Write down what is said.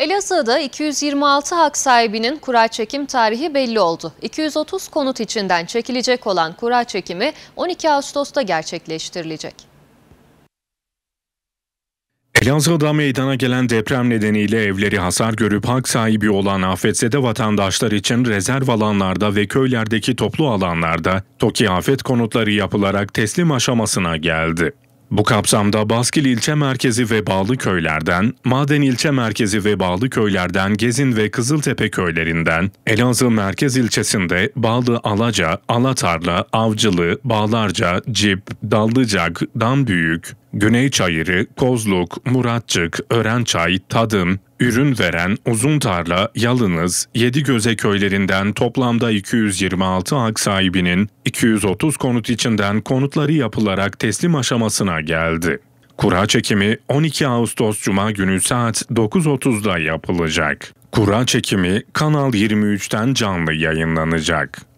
Elazığ'da 226 hak sahibinin kura çekim tarihi belli oldu. 230 konut içinden çekilecek olan kura çekimi 12 Ağustos'ta gerçekleştirilecek. Elazığ'da meydana gelen deprem nedeniyle evleri hasar görüp hak sahibi olan afetzede vatandaşlar için rezerv alanlarda ve köylerdeki toplu alanlarda TOKİ afet konutları yapılarak teslim aşamasına geldi. Bu kapsamda Baskil ilçe merkezi ve bağlı köylerden, Maden ilçe merkezi ve bağlı köylerden Gezin ve Kızıltepe köylerinden, Elazığ merkez ilçesinde Bağlı Alaca, Alatarla, Avcılı, Bağlarca, Cip, Dallıcak, Dambüyük, Güney Çayırı, Kozluk, Muratçık, Örençay, Tadım, Ürün veren Uzuntarla, Yalınız, Yedigöze köylerinden toplamda 226 hak sahibinin 230 konut içinden konutları yapılarak teslim aşamasına geldi. Kura çekimi 12 Ağustos Cuma günü saat 9.30'da yapılacak. Kura çekimi Kanal 23'ten canlı yayınlanacak.